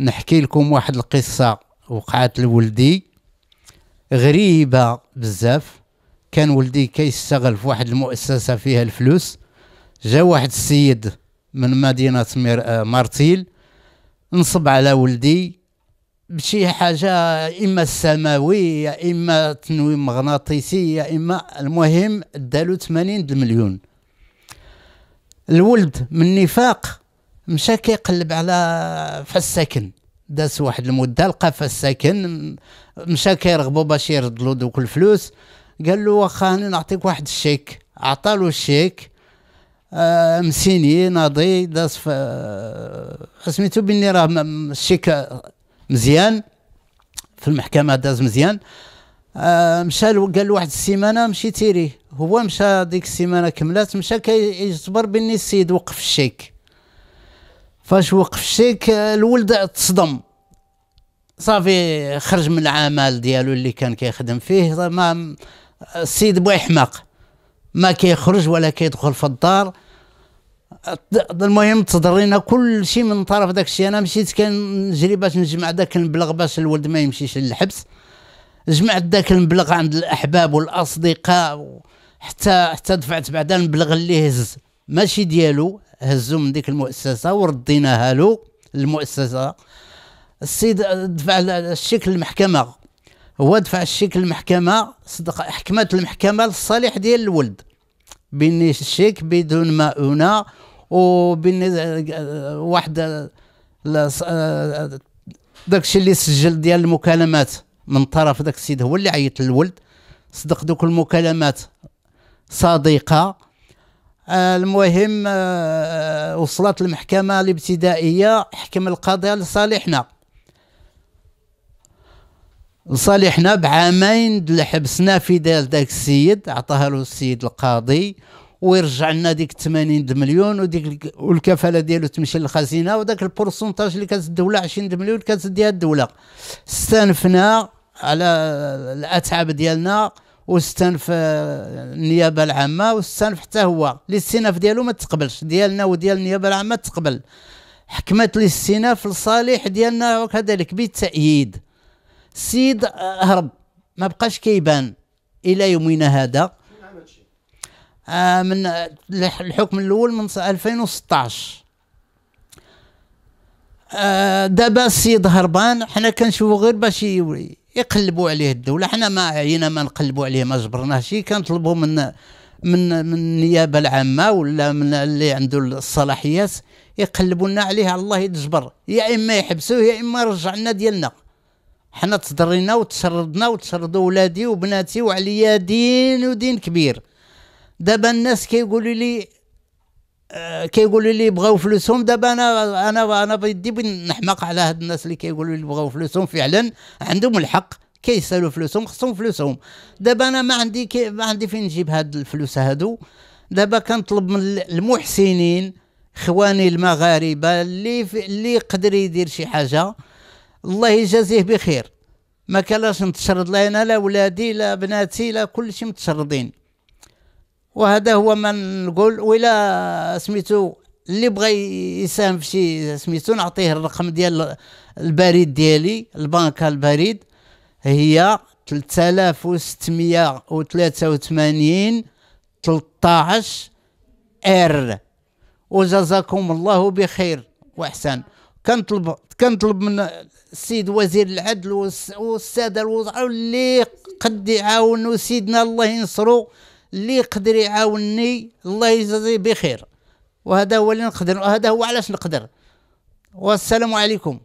نحكي لكم واحد القصة وقعت لولدي غريبة بزاف كان ولدي كيشتغل في واحد المؤسسة فيها الفلوس جا واحد السيد من مدينة آه، مارتيل نصب على ولدي بشي حاجة إما السماوية إما تنويم مغناطيسي إما المهم دالو 80 المليون الولد من نفاق مشى كيقلب على فالساكن داس واحد المده لقى فالساكن مشى كيرغبو باش يرد له دوك الفلوس قال له واخا انا نعطيك واحد الشيك عطالو الشيك آه، مسيني ناضي داس ف آه، سميتو بلي راه الشيك مزيان في المحكمه داز مزيان آه مشى قال واحد السيمانه مشي تيري هو مشى ديك السيمانه كملات مشى كيجبر بني بلي السيد وقف الشيك فاش وقف الشيك الولد تصدم صافي خرج من العمل ديالو اللي كان كيخدم فيه ما السيد بو حماق ما كيخرج ولا كيدخل في الدار المهم تضرينا كل شيء من طرف داك الشيء انا مشيت كنجري باش نجمع داك المبلغ باش الولد ما يمشيش للحبس جمعت داك المبلغ عند الاحباب والاصدقاء حتى حتى دفعت بعدا المبلغ اللي هز ماشي ديالو هزو من ديك المؤسسه ورديناها له المؤسسه السيد دفع الشيك للمحكمه هو دفع الشيك للمحكمه صدق حكمت المحكمه للصالح ديال الولد بني الشيك بدون اونا وبني واحد داكشي اللي سجل ديال المكالمات من طرف داك السيد هو اللي عيط للولد صدق دوك المكالمات صديقه المهم آه، آه، وصلت المحكمة الابتدائية حكم القضية لصالحنا لصالحنا بعامين الحبس نافذة لذاك السيد عطاها له السيد القاضي ويرجع لنا ديك 80 مليون وديك والكفاله ديالو تمشي للخزينه وداك البورسونتاج اللي كانت الدوله 20 مليون كانت ديال الدوله استنفنا على الاتعاب ديالنا واستنف النيابه العامه واستنف حتى هو الاستئناف ديالو ما تقبلش ديالنا وديال النيابه العامه تقبل حكمت الاستئناف لصالح ديالنا وكذلك بالتأييد السيد هرب ما بقاش كيبان الى يومنا هذا آه من الحكم الاول من 2016 آه دابا السيد هربان حنا كنشوفو غير باش يقلبوا عليه الدوله حنا ما عينا ما نقلبوا عليه ما شي كنطلبوا من من من النيابه العامه ولا من اللي عنده الصلاحيات يقلبوا لنا عليه الله يتجبر يا اما يحبسوه يا اما يرجع لنا ديالنا حنا تضرينا وتشردنا وتشردوا ولادي وبناتي وعليا دين ودين كبير دابا الناس كيقولوا لي آه، كيقولوا لي بغاو فلوسهم دابا انا انا انا بيدي نحماق على هاد الناس اللي كيقولوا لي بغاو فلوسهم فعلا عندهم الحق كيسالوا فلوسهم خصهم فلوسهم دابا انا ما عندي كي ما عندي فين نجيب هاد الفلوس هادو دابا كنطلب من المحسنين خواني المغاربه اللي اللي يقدر يدير شي حاجه الله يجازيه بخير ما كلاش نتشرد لا انا لا ولادي لا بناتي لا كلشي متشردين وهذا هو ما نقول ولا سميتو اللي بغى يساهم في شي سميتو نعطيه الرقم ديال البريد ديالي البنكة البريد هي 3683 13 ار وجزاكم الله بخير واحسن كنطلب كنطلب من السيد وزير العدل والساده الوزراء اللي قد يعاونوا سيدنا الله ينصرو اللي يقدر يعاونني الله يجزي بخير وهذا هو اللي نقدر وهذا هو علاش نقدر والسلام عليكم